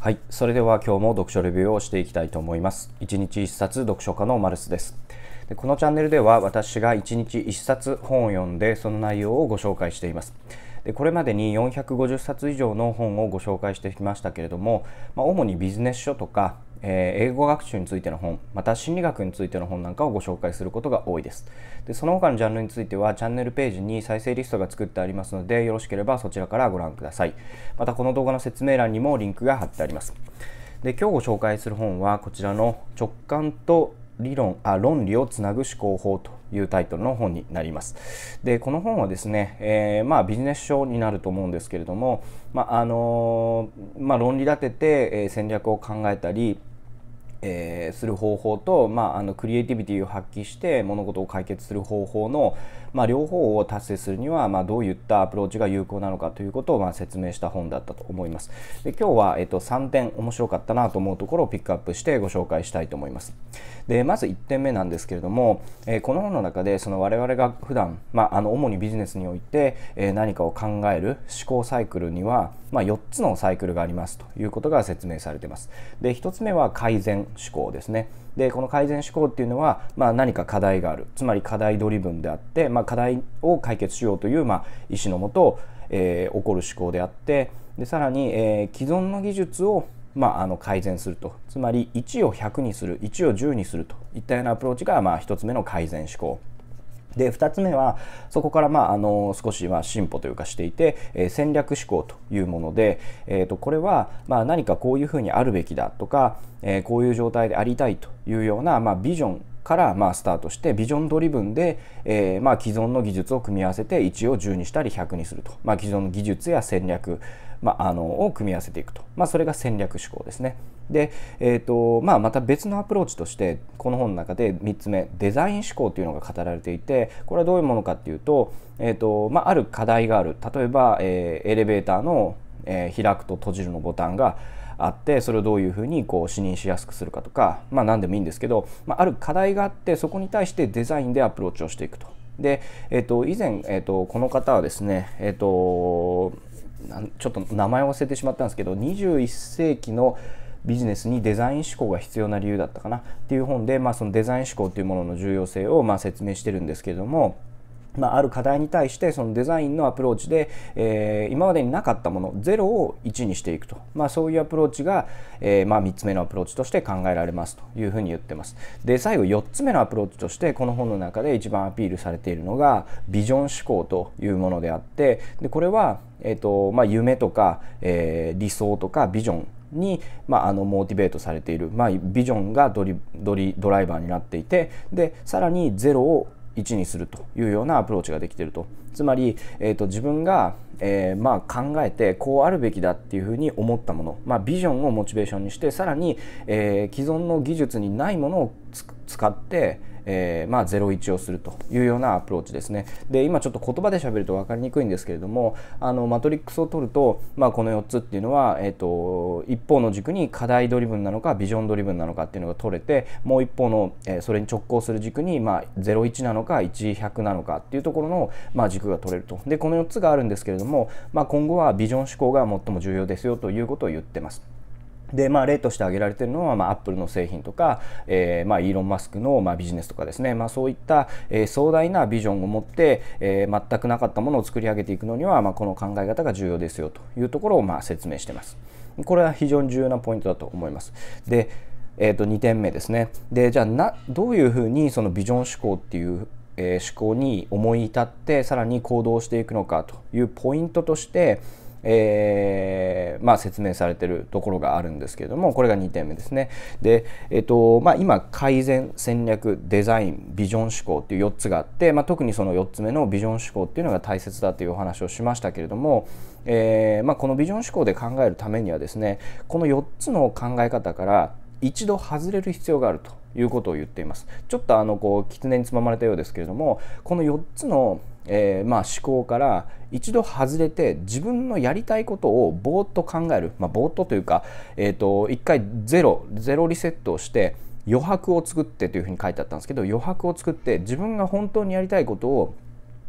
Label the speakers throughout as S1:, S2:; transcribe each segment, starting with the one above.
S1: はい、それでは今日も読書レビューをしていきたいと思います。1日1冊読書家のマルスです。でこのチャンネルでは私が1日1冊本を読んでその内容をご紹介しています。でこれまでに450冊以上の本をご紹介してきましたけれども、まあ、主にビジネス書とか、えー、英語学習についての本また心理学についての本なんかをご紹介することが多いですでその他のジャンルについてはチャンネルページに再生リストが作ってありますのでよろしければそちらからご覧くださいまたこの動画の説明欄にもリンクが貼ってありますで今日ご紹介する本はこちらの直感と理論あ論理をつなぐ思考法というタイトルの本になります。でこの本はですね、えー、まあ、ビジネス書になると思うんですけれども、まあのまあ、論理立てて戦略を考えたりえー、する方法と、まあ、あのクリエイティビティを発揮して物事を解決する方法の、まあ、両方を達成するには、まあ、どういったアプローチが有効なのかということを、まあ、説明した本だったと思いますで今日は、えっと、3点面白かったなと思うところをピックアップしてご紹介したいと思いますでまず1点目なんですけれども、えー、この本の中でその我々が普段、まあ、あの主にビジネスにおいて、えー、何かを考える思考サイクルには、まあ、4つのサイクルがありますということが説明されていますで1つ目は改善思考ですね。でこの改善思考っていうのは、まあ、何か課題があるつまり課題ドリブンであって、まあ、課題を解決しようという、まあ、意思のもと、えー、起こる思考であってでさらに、えー、既存の技術をまあ、あの改善するとつまり1を100にする1を10にするといったようなアプローチが、まあ、1つ目の改善思考で2つ目はそこからまああの少しま進歩というかしていて、え戦略思考というもので、えー、とこれはま何かこういうふうにあるべきだとか、えこういう状態でありたいというようなまビジョンからまあスタートしてビジョンドリブンで、えまあ既存の技術を組み合わせて1を10にしたり100にすると、まあ、既存の技術や戦略、まあ、あのを組み合わせていくと、まあ、それが戦略思考ですね。で、えーとまあ、また別のアプローチとしてこの本の中で3つ目デザイン思考というのが語られていてこれはどういうものかっていうと,、えーとまあ、ある課題がある例えば、えー、エレベーターの、えー、開くと閉じるのボタンがあってそれをどういうふうにこう視認しやすくするかとか、まあ、何でもいいんですけど、まあ、ある課題があってそこに対してデザインでアプローチをしていくと。で、えー、と以前、えー、とこの方はですね、えーと、ちょっと名前を忘れてしまったんですけど21世紀のビジネスにデザイン思考が必要な理由だったかなっていう本で、まあ、そのデザイン思考というものの重要性をま説明してるんですけれどもまあ、ある課題に対してそのデザインのアプローチで、えー、今までになかったもの0を1にしていくと、まあ、そういうアプローチが、えー、まあ、3つ目のアプローチとして考えられますというふうに言ってますで最後4つ目のアプローチとしてこの本の中で一番アピールされているのがビジョン思考というものであってでこれは、えーとま夢とか、え理想とかビジョンに、まあ、あのモチベートされている、まあ、ビジョンがドリドリドライバーになっていてでさらに0を1にするというようなアプローチができているとつまり、えーと、自分が、えー、まあ、考えてこうあるべきだっていうふうに思ったもの、まあ、ビジョンをモチベーションにしてさらに、えー、既存の技術にないものを使ってえー、まあ、01をするというようなアプローチですね。で今ちょっと言葉で喋ると分かりにくいんですけれどもあのマトリックスを取ると、まあ、この4つっていうのは、えーと、一方の軸に課題ドリブンなのかビジョンドリブンなのかっていうのが取れてもう一方の、えー、それに直行する軸に、まあ、01なのか1100なのかっていうところの、まあ、軸が取れると。でこの4つがあるんですけれども、まあ、今後はビジョン思考が最も重要ですよということを言ってます。でまあ、例として挙げられているのは、まあ、アップルの製品とか、えーまあ、イーロン・マスクの、まあ、ビジネスとかですね、まあ、そういった、えー、壮大なビジョンを持って、えー、全くなかったものを作り上げていくのには、まあ、この考え方が重要ですよというところを、まあ、説明しています。これは非常に重要なポイントだと思います。でえー、と2点目ですねでじゃあなどういうふうにそのビジョン思考っていうえ思考に思い至ってさらに行動していくのかというポイントとしてえー、まあ、説明されてるところがあるんですけれどもこれが2点目ですね。で、えーとまあ、今改善戦略デザインビジョン思考っていう4つがあって、まあ、特にその4つ目のビジョン思考っていうのが大切だというお話をしましたけれども、えー、まこのビジョン思考で考えるためにはですねこの4つの考え方から一度外れる必要があるということを言っています。ちょっとあのこう狐につままれたようですけれどもこの4つのえー、まあ、思考から一度外れて自分のやりたいことをぼーっと考える、まあ、ぼーっとというか、えーと、一回ゼロゼロリセットをして余白を作ってというふうに書いてあったんですけど余白を作って自分が本当にやりたいことを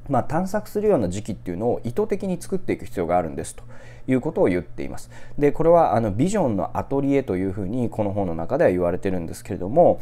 S1: まあ、探索するような時期っていうのを意図的に作っていく必要があるんですということを言っています。でこれはあのビジョンのアトリエというふうにこの本の中では言われてるんですけれども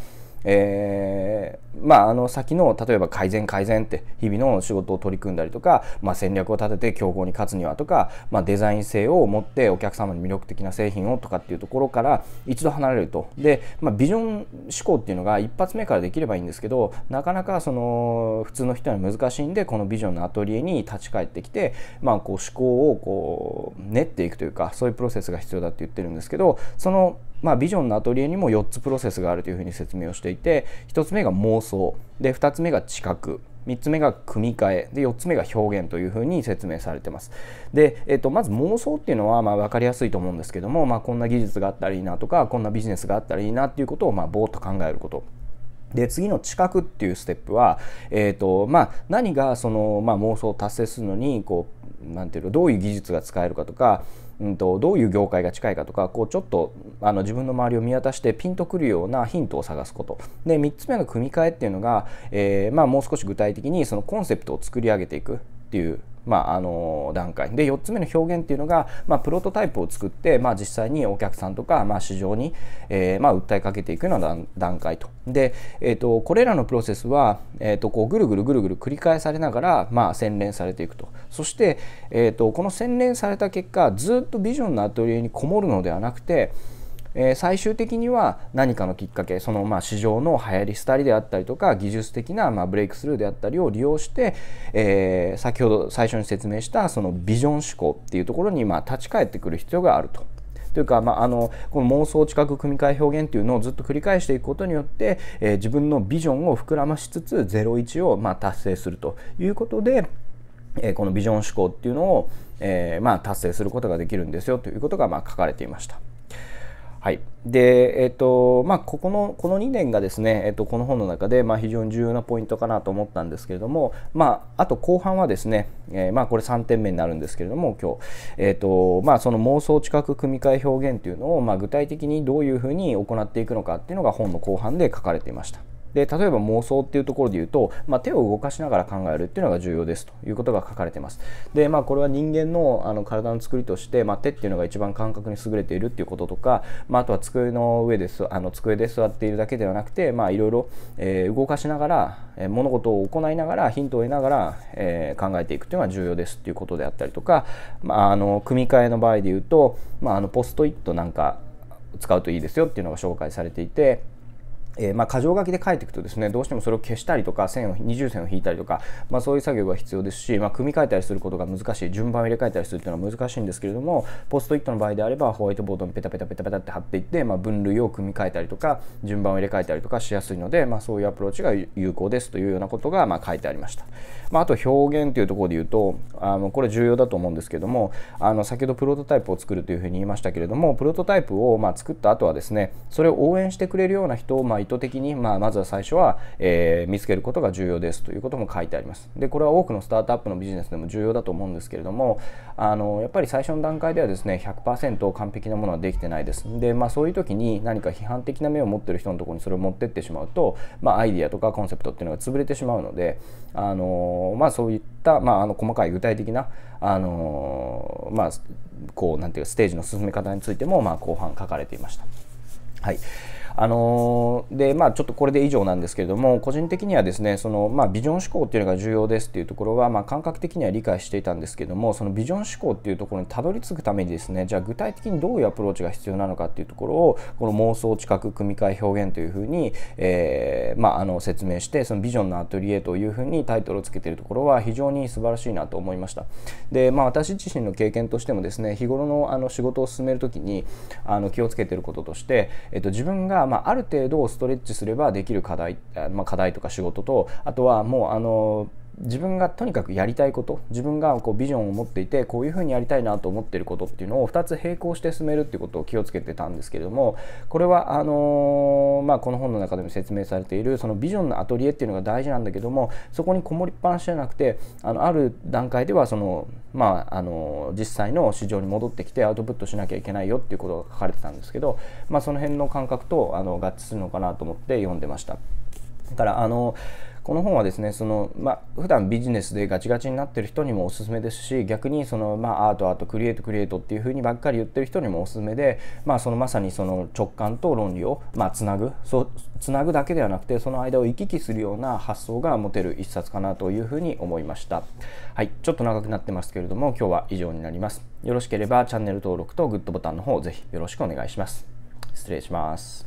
S1: えー、まあ、あの先の例えば改善改善って日々の仕事を取り組んだりとか、まあ、戦略を立てて競合に勝つにはとか、まあ、デザイン性を持ってお客様に魅力的な製品をとかっていうところから一度離れるとで、まあ、ビジョン思考っていうのが一発目からできればいいんですけどなかなかその普通の人には難しいんでこのビジョンのアトリエに立ち返ってきて、まあ、こう思考をこう練っていくというかそういうプロセスが必要だって言ってるんですけどそのまあ、ビジョンのアトリエにも4つプロセスがあるというふうに説明をしていて1つ目が妄想で2つ目が知覚3つ目が組み替えで4つ目が表現というふうに説明されてます。で、えっと、まず妄想っていうのはまあ分かりやすいと思うんですけども、まあ、こんな技術があったらいいなとかこんなビジネスがあったらいいなっていうことをまあぼーっと考えること。で次の知覚っていうステップは、えーとまあ、何がその、まあ、妄想を達成するのにこうなんていうのどういう技術が使えるかとかうんと、どういう業界が近いかとかこうちょっとあの自分の周りを見渡してピンとくるようなヒントを探すことで3つ目の組み替えっていうのが、えー、まあ、もう少し具体的にそのコンセプトを作り上げていくっていうまあ、あの段階で4つ目の表現っていうのが、まあ、プロトタイプを作って、まあ、実際にお客さんとか、まあ、市場に、えー、まあ、訴えかけていくような段階とで、えーと、これらのプロセスは、えーと、こうぐるぐるぐるぐる繰り返されながら、まあ、洗練されていくとそして、えーとこの洗練された結果ずっとビジョンのアトリエにこもるのではなくてえー、最終的には何かのきっかけそのまあ市場の流行り廃りであったりとか技術的なまあブレイクスルーであったりを利用して、えー、先ほど最初に説明したそのビジョン思考っていうところにまあ立ち返ってくる必要があると。というか、まあ、あのこの妄想知覚組み換え表現っていうのをずっと繰り返していくことによって、えー、自分のビジョンを膨らましつつ01をまあ達成するということで、えー、このビジョン思考っていうのを、えー、まあ達成することができるんですよということがまあ書かれていました。はい、で、えーとまあ、ここのこの2年がですね、えーと、この本の中で、まあ、非常に重要なポイントかなと思ったんですけれども、まあ、あと後半はですね、えー、まあ、これ3点目になるんですけれども今日、えーとまあ、その妄想知覚組み換え表現というのを、ま具体的にどういうふうに行っていくのかっていうのが本の後半で書かれていました。で例えば妄想っていうところで言うと、まあ、手を動かしながら考えるっていうのが重要ですということが書かれてますでまあこれは人間のあの体の作りとして、まあ、手っていうのが一番感覚に優れているっていうこととか、まあ、あとは机の上ですあの机で座っているだけではなくていろいろ動かしながら、えー、物事を行いながらヒントを得ながら、えー、考えていくっていうのが重要ですっていうことであったりとか、まあ、あの組み替えの場合で言うと、まあ、あのポストイットなんか使うといいですよっていうのが紹介されていてえー、まあ、箇条書きで書いていくとですねどうしてもそれを消したりとか線を二重線を引いたりとか、まあ、そういう作業が必要ですし、まあ、組み替えたりすることが難しい順番を入れ替えたりするというのは難しいんですけれどもポストイットの場合であればホワイトボードにペタペタペタペタって貼っていって、ま分類を組み替えたりとか順番を入れ替えたりとかしやすいので、まそういうアプローチが有効ですというようなことが、ま書いてありました、まあ、と表現というところで言うとあのこれ重要だと思うんですけどもあの先ほどプロトタイプを作るというふうに言いましたけれどもプロトタイプをま作った後はですねそれを応援してくれるような人を、まあ意図的に、まあ、まずは最初は、えー、見つけることが重要ですということも書いてあります。でこれは多くのスタートアップのビジネスでも重要だと思うんですけれどもあのやっぱり最初の段階ではですね100%完璧なものはできてないです。で、まあ、そういう時に何か批判的な目を持ってる人のところにそれを持ってってしまうと、まあ、アイディアとかコンセプトっていうのが潰れてしまうのであの、まあ、そういった、まあ、あの細かい具体的なあの、まあ、こうなんていうかステージの進め方についても、まあ、後半書かれていました。はいあのでまあ、ちょっとこれで以上なんですけれども個人的にはですねその、まあ、ビジョン思考っていうのが重要ですっていうところは、まあ、感覚的には理解していたんですけどもそのビジョン思考っていうところにたどり着くためにですねじゃあ具体的にどういうアプローチが必要なのかっていうところをこの妄想知覚組み換え表現というふうに、えー、まあ、あの説明してそのビジョンのアトリエというふうにタイトルをつけているところは非常に素晴らしいなと思いました。で、まあ、私自身の経験としてもですね日頃のあの仕事を進める時にあの気をつけてることとして、えっと、自分がまあ、ある程度ストレッチすればできる課題、まあ、課題とか仕事とあとはもうあの自分がとにかくやりたいこと自分がこうビジョンを持っていてこういうふうにやりたいなと思ってることっていうのを2つ並行して進めるっていうことを気をつけてたんですけれどもこれはあのー、まあ、この本の中でも説明されているそのビジョンのアトリエっていうのが大事なんだけどもそこにこもりっぱなしじゃなくてあのある段階ではそのまあ、あの実際の市場に戻ってきてアウトプットしなきゃいけないよっていうことが書かれてたんですけど、まあ、その辺の感覚とあの合致するのかなと思って読んでました。だからあのこの本はですねその、まあ、普段ビジネスでガチガチになってる人にもおすすめですし逆にその、まあ、アートアートクリエイトクリエイトっていうふうにばっかり言ってる人にもおすすめで、まあ、そのまさにその直感と論理を、まあ、つなぐそつなぐだけではなくてその間を行き来するような発想が持てる一冊かなというふうに思いました。はい、ちょっと長くなってますけれども今日は以上になります。よろしければチャンネル登録とグッドボタンの方ぜひよろしくお願いします。失礼します。